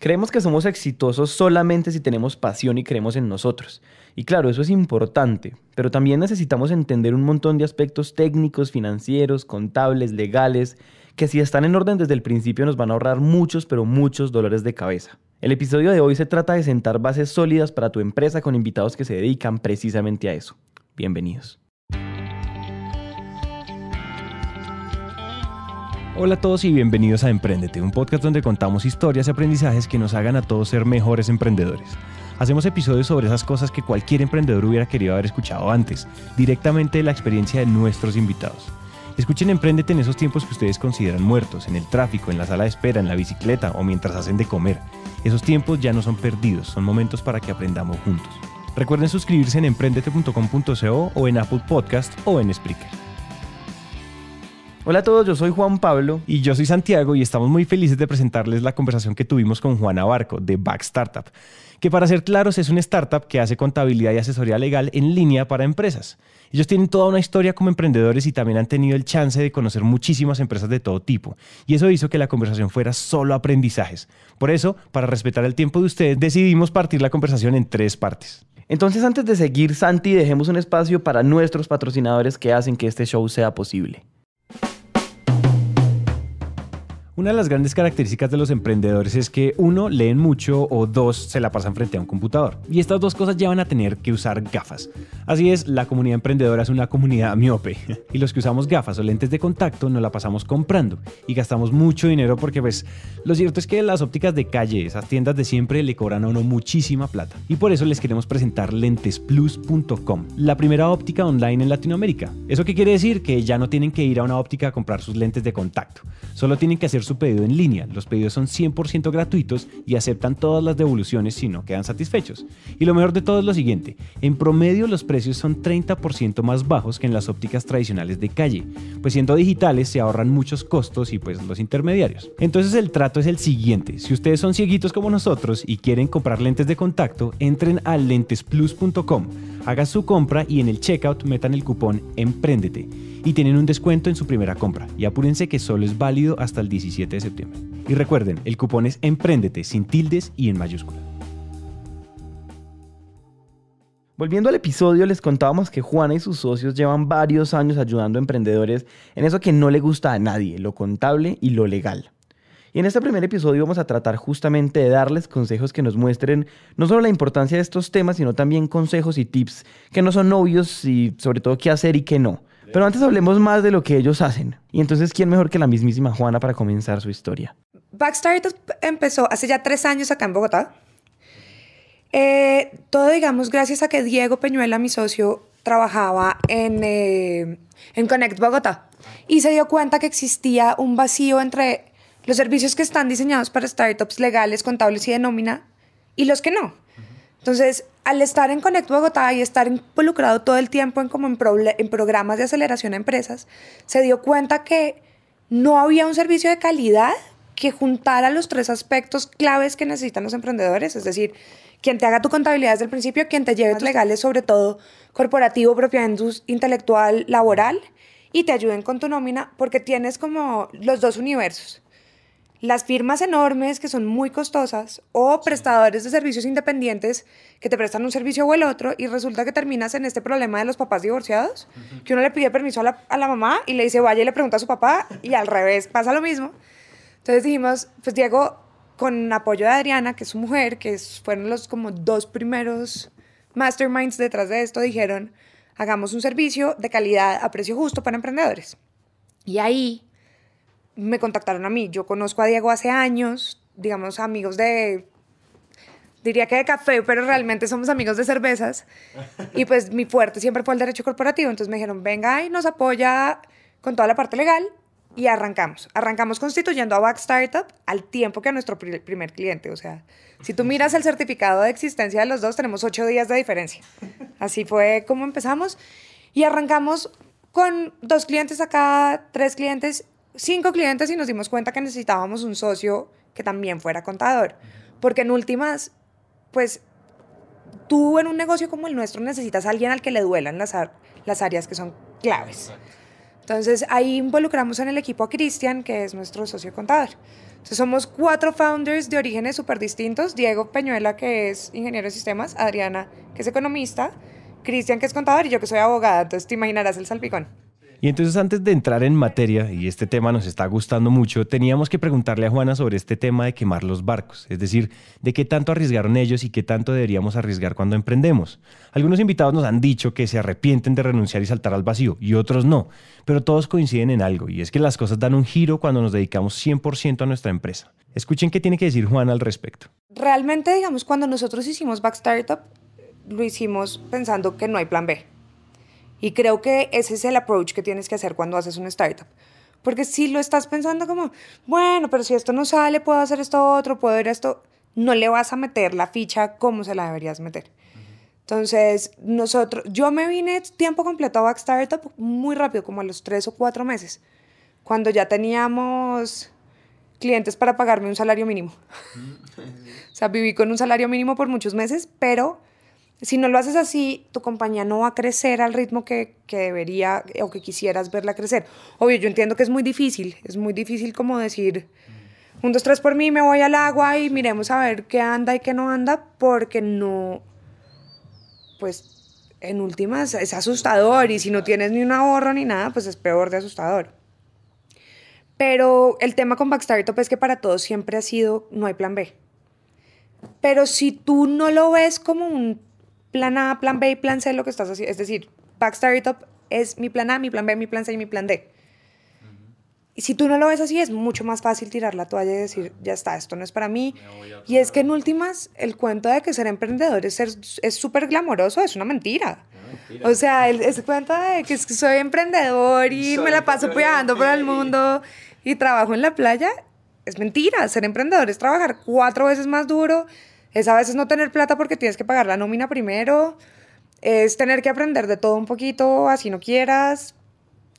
Creemos que somos exitosos solamente si tenemos pasión y creemos en nosotros. Y claro, eso es importante, pero también necesitamos entender un montón de aspectos técnicos, financieros, contables, legales, que si están en orden desde el principio nos van a ahorrar muchos, pero muchos dolores de cabeza. El episodio de hoy se trata de sentar bases sólidas para tu empresa con invitados que se dedican precisamente a eso. Bienvenidos. Hola a todos y bienvenidos a Emprendete, un podcast donde contamos historias y aprendizajes que nos hagan a todos ser mejores emprendedores. Hacemos episodios sobre esas cosas que cualquier emprendedor hubiera querido haber escuchado antes, directamente de la experiencia de nuestros invitados. Escuchen Emprendete en esos tiempos que ustedes consideran muertos, en el tráfico, en la sala de espera, en la bicicleta o mientras hacen de comer. Esos tiempos ya no son perdidos, son momentos para que aprendamos juntos. Recuerden suscribirse en emprendete.com.co o en Apple Podcast o en Spreaker. Hola a todos, yo soy Juan Pablo. Y yo soy Santiago y estamos muy felices de presentarles la conversación que tuvimos con Juana Barco de Back Startup, que para ser claros es una startup que hace contabilidad y asesoría legal en línea para empresas. Ellos tienen toda una historia como emprendedores y también han tenido el chance de conocer muchísimas empresas de todo tipo. Y eso hizo que la conversación fuera solo aprendizajes. Por eso, para respetar el tiempo de ustedes, decidimos partir la conversación en tres partes. Entonces antes de seguir, Santi, dejemos un espacio para nuestros patrocinadores que hacen que este show sea posible. Una de las grandes características de los emprendedores es que uno, leen mucho o dos, se la pasan frente a un computador. Y estas dos cosas llevan a tener que usar gafas. Así es, la comunidad emprendedora es una comunidad miope. Y los que usamos gafas o lentes de contacto no la pasamos comprando y gastamos mucho dinero porque pues lo cierto es que las ópticas de calle, esas tiendas de siempre le cobran a uno muchísima plata. Y por eso les queremos presentar lentesplus.com, la primera óptica online en Latinoamérica. ¿Eso qué quiere decir? Que ya no tienen que ir a una óptica a comprar sus lentes de contacto. Solo tienen que hacer su pedido en línea. Los pedidos son 100% gratuitos y aceptan todas las devoluciones si no quedan satisfechos. Y lo mejor de todo es lo siguiente, en promedio los precios son 30% más bajos que en las ópticas tradicionales de calle, pues siendo digitales se ahorran muchos costos y pues los intermediarios. Entonces el trato es el siguiente, si ustedes son cieguitos como nosotros y quieren comprar lentes de contacto, entren a lentesplus.com Haga su compra y en el checkout metan el cupón EMPRÉNDETE y tienen un descuento en su primera compra. Y apúrense que solo es válido hasta el 17 de septiembre. Y recuerden, el cupón es EMPRÉNDETE sin tildes y en mayúscula. Volviendo al episodio, les contábamos que Juana y sus socios llevan varios años ayudando a emprendedores en eso que no le gusta a nadie, lo contable y lo legal. Y en este primer episodio vamos a tratar justamente de darles consejos que nos muestren no solo la importancia de estos temas, sino también consejos y tips que no son novios y sobre todo qué hacer y qué no. Pero antes hablemos más de lo que ellos hacen. Y entonces, ¿quién mejor que la mismísima Juana para comenzar su historia? Backstart empezó hace ya tres años acá en Bogotá. Eh, todo, digamos, gracias a que Diego Peñuela, mi socio, trabajaba en, eh, en Connect Bogotá y se dio cuenta que existía un vacío entre los servicios que están diseñados para startups legales, contables y de nómina y los que no. Entonces, al estar en Connect Bogotá y estar involucrado todo el tiempo en, como en, programas de aceleración a empresas, se dio cuenta que no había un servicio de calidad que juntara los tres aspectos claves que necesitan los emprendedores, es decir, quien te haga tu contabilidad desde el principio, quien te lleve tus legales, sobre todo corporativo, propiedad intelectual, laboral, y te ayuden con tu nómina, porque tienes como los dos universos las firmas enormes que son muy costosas o prestadores de servicios independientes que te prestan un servicio o el otro y resulta que terminas en este problema de los papás divorciados, que uno le pide permiso a la, a la, mamá y le dice vaya y le pregunta a su papá y al revés pasa lo mismo. Entonces dijimos, pues Diego, con apoyo de Adriana, que es su mujer, que fueron los como dos primeros masterminds detrás de esto, dijeron, hagamos un servicio de calidad a precio justo para emprendedores. Y ahí me contactaron a mí. Yo conozco a Diego hace años, digamos, amigos de diría que de café, pero realmente somos amigos de cervezas. Y pues mi fuerte siempre fue el derecho corporativo. Entonces me dijeron, venga y nos apoya con toda la parte legal y arrancamos. Arrancamos constituyendo a Back Startup al tiempo que a nuestro primer cliente. O sea, si tú miras el certificado de existencia de los dos, tenemos ocho días de diferencia. Así fue como empezamos. Y arrancamos con dos clientes acá, tres clientes cinco clientes y nos dimos cuenta que necesitábamos un socio que también fuera contador. Porque en últimas, pues tú en un negocio como el nuestro necesitas a alguien al que le duelan las, las áreas que son claves. Entonces ahí involucramos en el equipo a Cristian, que es nuestro socio contador. Entonces somos cuatro founders de orígenes súper distintos. Diego Peñuela, que es ingeniero de sistemas, Adriana, que es economista, Cristian, que es contador, y yo, que soy abogada. Entonces te imaginarás el salpicón. Y entonces antes de entrar en materia, y este tema nos está gustando mucho, teníamos que preguntarle a Juana sobre este tema de quemar los barcos, es decir, de qué tanto arriesgaron ellos y qué tanto deberíamos arriesgar cuando emprendemos. Algunos invitados nos han dicho que se arrepienten de renunciar y saltar al vacío, y otros no, pero todos coinciden en algo, y es que las cosas dan un giro cuando nos dedicamos 100% a nuestra empresa. Escuchen qué tiene que decir Juana al respecto. Realmente, digamos, cuando nosotros hicimos Back Startup, lo hicimos pensando que no hay plan B. Y creo que ese es el approach que tienes que hacer cuando haces una startup. Porque si lo estás pensando como, bueno, pero si esto no sale, puedo hacer esto otro, puedo ir esto, no le vas a meter la ficha como se la deberías meter. Entonces, nosotros, yo me vine tiempo completo a Back Startup muy rápido, como a los tres o cuatro meses, cuando ya teníamos clientes para pagarme un salario mínimo. Mm. o sea, viví con un salario mínimo por muchos meses, pero si no lo haces así, tu compañía no va a crecer al ritmo que, debería eh, o que quisieras verla crecer. Obvio, yo entiendo que es muy difícil, es muy difícil como decir, mm. un, dos, tres por mí, me voy al agua y miremos a ver qué anda y qué no anda, porque no, pues en últimas es asustador y si no tienes ni un ahorro ni nada, pues es peor de asustador. Pero el tema con Backstar Top es que para todos siempre ha sido no hay plan B. Pero si tú no lo ves como un plan A, plan B y plan C lo que estás haciendo. Es decir, Backstar y Top es mi plan A, mi plan B, mi plan C y mi plan D. Y si tú no lo ves así, es mucho más fácil tirar la toalla y decir, ya está, esto no es para mí. Y es que en últimas, el cuento de que ser emprendedor es súper glamoroso, es una mentira. O sea, ese cuento de que soy emprendedor y me la paso viajando por el mundo y trabajo en la playa. Es mentira. Ser emprendedor es trabajar cuatro veces más duro, es a veces no tener plata porque tienes que pagar la nómina primero, es tener que aprender de todo un poquito, así no quieras,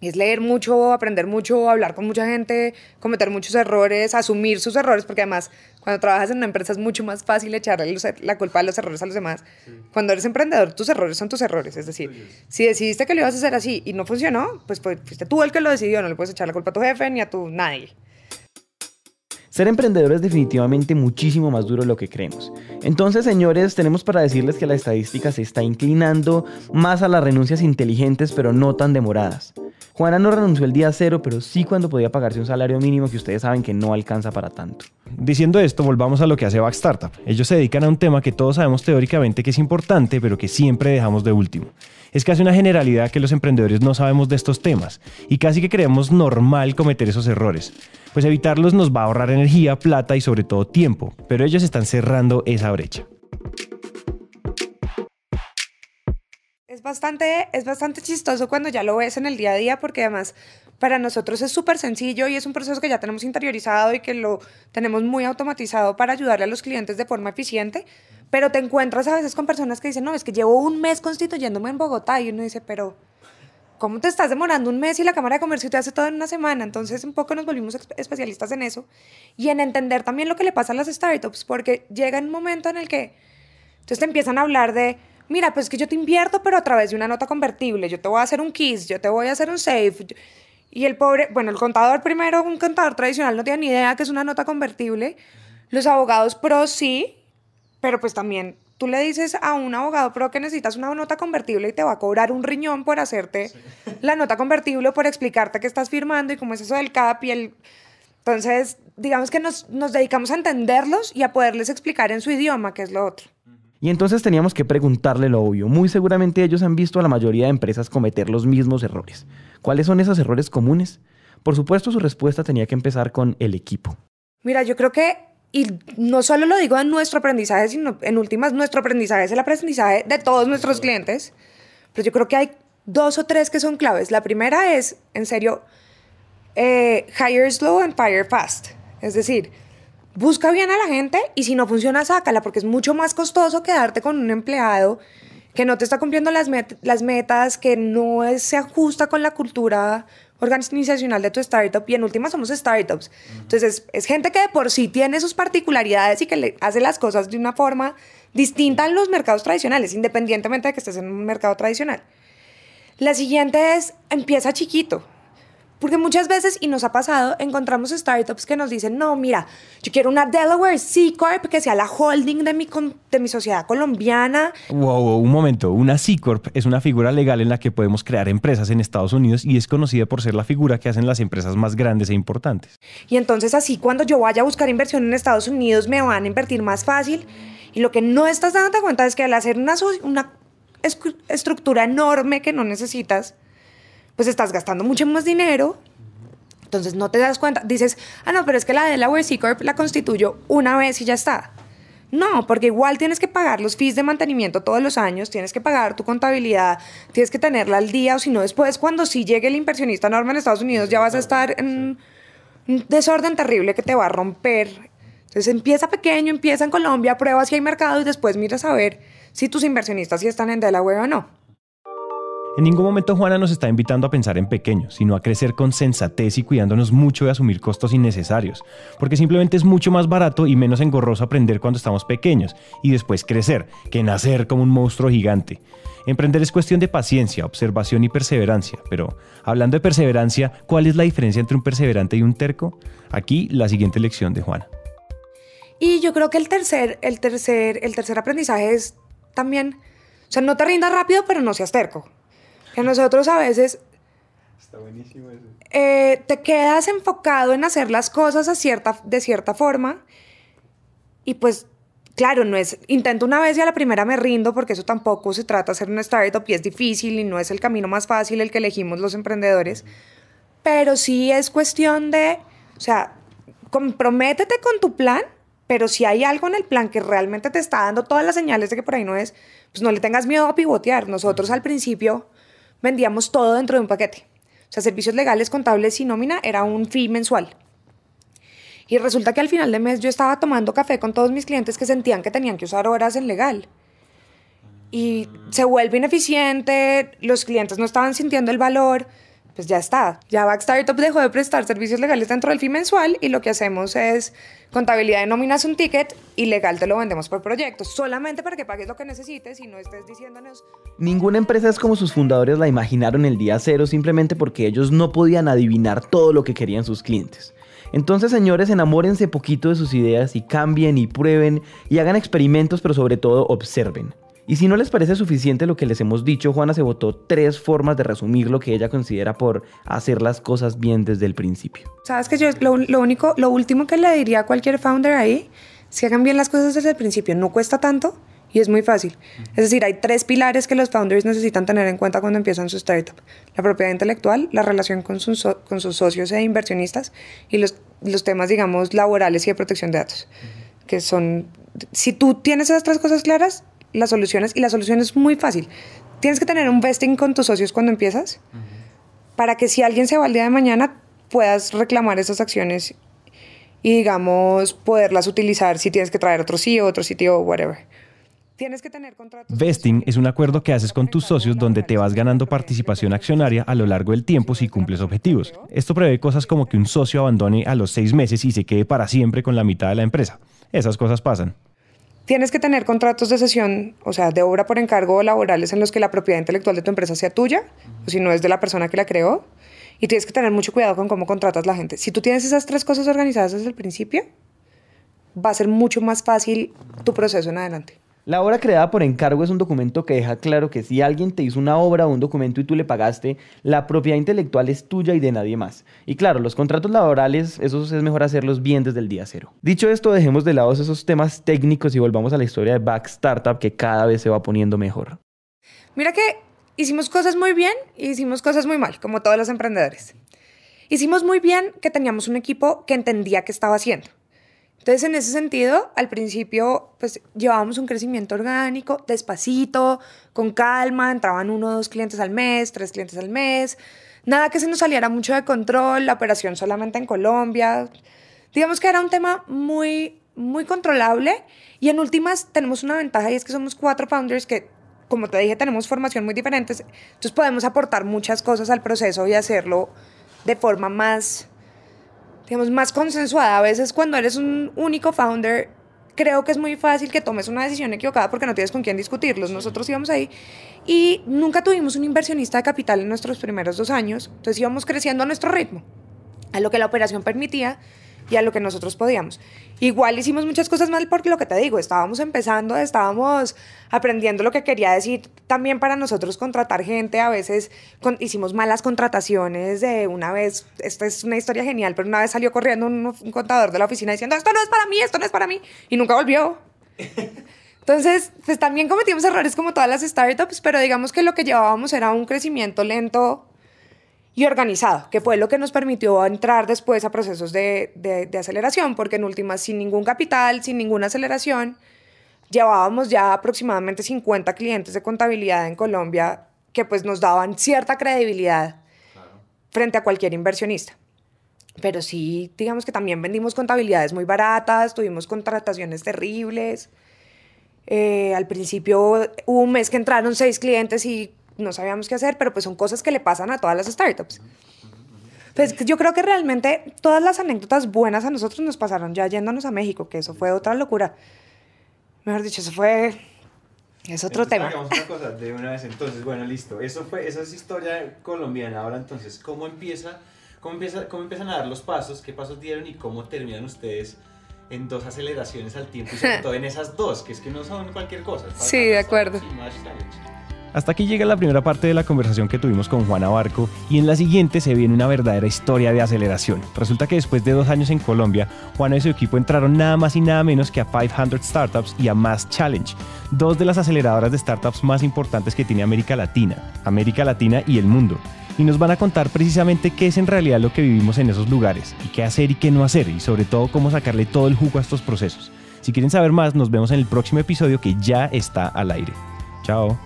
es leer mucho, aprender mucho, hablar con mucha gente, cometer muchos errores, asumir sus errores, porque además cuando trabajas en una empresa es mucho más fácil echarle er, la culpa de los errores a los demás. Cuando eres emprendedor, tus errores son tus errores. Es decir, si decidiste que lo ibas a hacer así y no funcionó, pues, pues, fuiste tú el que lo decidió, no le puedes echar la culpa a tu jefe ni a tu nadie. Ser emprendedor es definitivamente muchísimo más duro de lo que creemos. Entonces, señores, tenemos para decirles que la estadística se está inclinando más a las renuncias inteligentes, pero no tan demoradas. Juana no renunció el día cero, pero sí cuando podía pagarse un salario mínimo que ustedes saben que no alcanza para tanto. Diciendo esto, volvamos a lo que hace Backstartup. Ellos se dedican a un tema que todos sabemos teóricamente que es importante, pero que siempre dejamos de último. Es casi una generalidad que los emprendedores no sabemos de estos temas y casi que creemos normal cometer esos errores. Pues evitarlos nos va a ahorrar energía, plata y sobre todo tiempo, pero ellos están cerrando esa brecha. Es bastante, es bastante chistoso cuando ya lo ves en el día a día porque además para nosotros es súper sencillo y es un proceso que ya tenemos interiorizado y que lo tenemos muy automatizado para ayudarle a los clientes de forma eficiente, pero te encuentras a veces con personas que dicen, no, es que llevo un mes constituyéndome en Bogotá y uno dice, pero ¿cómo te estás demorando un mes y la Cámara de Comercio te hace todo en una semana? Entonces un poco nos volvimos especialistas en eso y en entender también lo que le pasa a las startups porque llega un momento en el que entonces te empiezan a hablar de mira, pues es que yo te invierto, pero a través de una nota convertible, yo te voy a hacer un kiss, yo te voy a hacer un safe. Y el pobre, bueno, el contador primero, un contador tradicional no tiene ni idea que es una nota convertible. Los abogados pro sí, pero pues también tú le dices a un abogado pro que necesitas una nota convertible y te va a cobrar un riñón por hacerte la nota convertible, por explicarte que estás firmando y cómo es eso del CAP y el... Entonces, digamos que nos, nos dedicamos a entenderlos y a poderles explicar en su idioma, que es lo otro. Y entonces teníamos que preguntarle lo obvio. Muy seguramente ellos han visto a la mayoría de empresas cometer los mismos errores. ¿Cuáles son esos errores comunes? Por supuesto, su respuesta tenía que empezar con el equipo. Mira, yo creo que, y no solo lo digo en nuestro aprendizaje, sino en últimas, nuestro aprendizaje es el aprendizaje de todos nuestros clientes, pero yo creo que hay dos o tres que son claves. La primera es, en serio, eh, hire slow and fire fast. Es decir, busca bien a la gente y si no funciona, sácala, porque es mucho más costoso quedarte con un empleado que no te está cumpliendo las, metas, que no se ajusta con la cultura organizacional de tu startup y en última somos startups. Entonces es, gente que de por sí tiene sus particularidades y que hace las cosas de una forma distinta en los mercados tradicionales, independientemente de que estés en un mercado tradicional. La siguiente es, empieza chiquito. Porque muchas veces, y nos ha pasado, encontramos startups que nos dicen, no, mira, yo quiero una Delaware C Corp que sea la holding de mi, de mi sociedad colombiana. Wow, un momento. Una C Corp es una figura legal en la que podemos crear empresas en Estados Unidos y es conocida por ser la figura que hacen las empresas más grandes e importantes. Y entonces así cuando yo vaya a buscar inversión en Estados Unidos me van a invertir más fácil. Y lo que no estás dando cuenta es que al hacer una, estructura enorme que no necesitas, pues estás gastando mucho más dinero. Entonces no te das cuenta. Dices, ah, no, pero es que la Delaware la la constituyo una vez y ya está. No, porque igual tienes que pagar los fees de mantenimiento todos los años, tienes que pagar tu contabilidad, tienes que tenerla al día, o si no, después cuando sí llegue el inversionista normal en Estados Unidos ya vas a estar en un desorden terrible que te va a romper. Entonces empieza pequeño, empieza en Colombia, pruebas si hay mercado y después miras a ver si tus inversionistas sí están en Delaware o no. En ningún momento Juana nos está invitando a pensar en pequeños, sino a crecer con sensatez y cuidándonos mucho de asumir costos innecesarios, porque simplemente es mucho más barato y menos engorroso aprender cuando estamos pequeños y después crecer, que nacer como un monstruo gigante. Emprender es cuestión de paciencia, observación y perseverancia, pero hablando de perseverancia, ¿cuál es la diferencia entre un perseverante y un terco? Aquí la siguiente lección de Juana. Y yo creo que el tercer, el tercer, el tercer aprendizaje es también, o sea, no te rindas rápido, pero no seas terco. Que nosotros a veces... Está buenísimo eso. Eh, te quedas enfocado en hacer las cosas a cierta, de cierta forma y pues claro, no es, intento una vez y a la primera me rindo porque eso tampoco se trata de hacer un startup y es difícil y no es el camino más fácil el que elegimos los emprendedores, pero sí es cuestión de, o sea, comprométete con tu plan, pero si hay algo en el plan que realmente te está dando todas las señales de que por ahí no es, pues no le tengas miedo a pivotear. Nosotros al principio vendíamos todo dentro de un paquete. O sea, servicios legales, contables y nómina era un fee mensual. Y resulta que al final de mes yo estaba tomando café con todos mis clientes que sentían que tenían que usar horas en legal. Y se vuelve ineficiente, los clientes no estaban sintiendo el valor pues ya está. Ya Backstartup dejó de prestar servicios legales dentro del fin mensual y lo que hacemos es contabilidad de nóminas un ticket y legal te lo vendemos por proyecto, solamente para que pagues lo que necesites y no estés diciéndonos... Ninguna empresa es como sus fundadores la imaginaron el día cero simplemente porque ellos no podían adivinar todo lo que querían sus clientes. Entonces, señores, enamórense poquito de sus ideas y cambien y prueben y hagan experimentos, pero sobre todo observen. Y si no les parece suficiente lo que les hemos dicho, Juana se votó tres formas de resumir lo que ella considera por hacer las cosas bien desde el principio. Sabes que yo lo, lo único, lo último que le diría a cualquier founder ahí, se hagan bien las cosas desde el principio, no cuesta tanto y es muy fácil. Es decir, hay tres pilares que los founders necesitan tener en cuenta cuando empiezan su startup. La propiedad intelectual, la relación con sus, con sus socios e inversionistas y los, los, temas, digamos, laborales y de protección de datos, que son... Si tú tienes esas tres cosas claras, las soluciones y la solución es muy fácil. Tienes que tener un vesting con tus socios cuando empiezas para que si alguien se va el día de mañana puedas reclamar esas acciones y digamos poderlas utilizar si tienes que traer otro sitio, otro sitio, whatever. Tienes que tener contratos. Vesting es un acuerdo que haces con tus socios donde te vas ganando participación accionaria a lo largo del tiempo si cumples objetivos. Esto prevé cosas como que un socio abandone a los seis meses y se quede para siempre con la mitad de la empresa. Esas cosas pasan. Tienes que tener contratos de sesión, o sea, de obra por encargo laborales en los que la propiedad intelectual de tu empresa sea tuya, o si no es de la persona que la creó. Y tienes que tener mucho cuidado con cómo contratas la gente. Si tú tienes esas tres cosas organizadas desde el principio, va a ser mucho más fácil tu proceso en adelante. La obra creada por encargo es un documento que deja claro que si alguien te hizo una obra o un documento y tú le pagaste, la propiedad intelectual es tuya y de nadie más. Y claro, los contratos laborales, esos es mejor hacerlos bien desde el día cero. Dicho esto, dejemos de lado esos temas técnicos y volvamos a la historia de Back Startup que cada vez se va poniendo mejor. Mira que hicimos cosas muy bien y hicimos cosas muy mal, como todos los emprendedores. Hicimos muy bien que teníamos un equipo que entendía qué estaba haciendo entonces, en ese sentido, al principio, pues llevábamos un crecimiento orgánico, despacito, con calma, entraban uno o dos clientes al mes, tres clientes al mes, nada que se nos saliera mucho de control, la operación solamente en Colombia. Digamos que era un tema muy, muy controlable y en últimas tenemos una ventaja y es que somos cuatro founders que, como te dije, tenemos formación muy diferente, entonces podemos aportar muchas cosas al proceso y hacerlo de forma más digamos, más consensuada. A veces cuando eres un único founder, creo que es muy fácil que tomes una decisión equivocada porque no tienes con quién discutirlos. Nosotros íbamos ahí y nunca tuvimos un inversionista de capital en nuestros primeros dos años, entonces íbamos creciendo a nuestro ritmo, a lo que la operación permitía lo que nosotros podíamos. Igual hicimos muchas cosas mal porque lo que te digo, estábamos empezando, estábamos aprendiendo lo que quería decir también para nosotros contratar gente, a veces hicimos malas contrataciones de una vez, esta es una historia genial, pero una vez salió corriendo un, contador de la oficina diciendo, esto no es para mí, esto no es para mí, y nunca volvió. Entonces, pues también cometimos errores como todas las startups, pero digamos que lo que llevábamos era un crecimiento lento y organizado, que fue lo que nos permitió entrar después a procesos de, aceleración, porque en últimas, sin ningún capital, sin ninguna aceleración, llevábamos ya aproximadamente 50 clientes de contabilidad en Colombia que pues nos daban cierta credibilidad frente a cualquier inversionista. Pero sí, digamos que también vendimos contabilidades muy baratas, tuvimos contrataciones terribles. Eh, al principio hubo un mes que entraron seis clientes y no sabíamos qué hacer, pero pues son cosas que le pasan a todas las startups. Pues yo creo que realmente todas las anécdotas buenas a nosotros nos pasaron ya yéndonos a México, que eso fue otra locura. Mejor dicho, eso fue... Es otro tema. una cosa de una vez entonces. Bueno, listo. Eso fue, esa es historia colombiana. Ahora entonces, ¿cómo empieza, cómo empieza, cómo empiezan a dar los pasos? ¿Qué pasos dieron y cómo terminan ustedes en dos aceleraciones al tiempo? Y todo en esas dos, que es que no son cualquier cosa. Sí, de acuerdo. Hasta aquí llega la primera parte de la conversación que tuvimos con Juana Barco y en la siguiente se viene una verdadera historia de aceleración. Resulta que después de dos años en Colombia, Juana y su equipo entraron nada más y nada menos que a 500 Startups y a Mass Challenge, dos de las aceleradoras de startups más importantes que tiene América Latina, América Latina y el mundo. Y nos van a contar precisamente qué es en realidad lo que vivimos en esos lugares y qué hacer y qué no hacer y sobre todo cómo sacarle todo el jugo a estos procesos. Si quieren saber más, nos vemos en el próximo episodio que ya está al aire. Chao.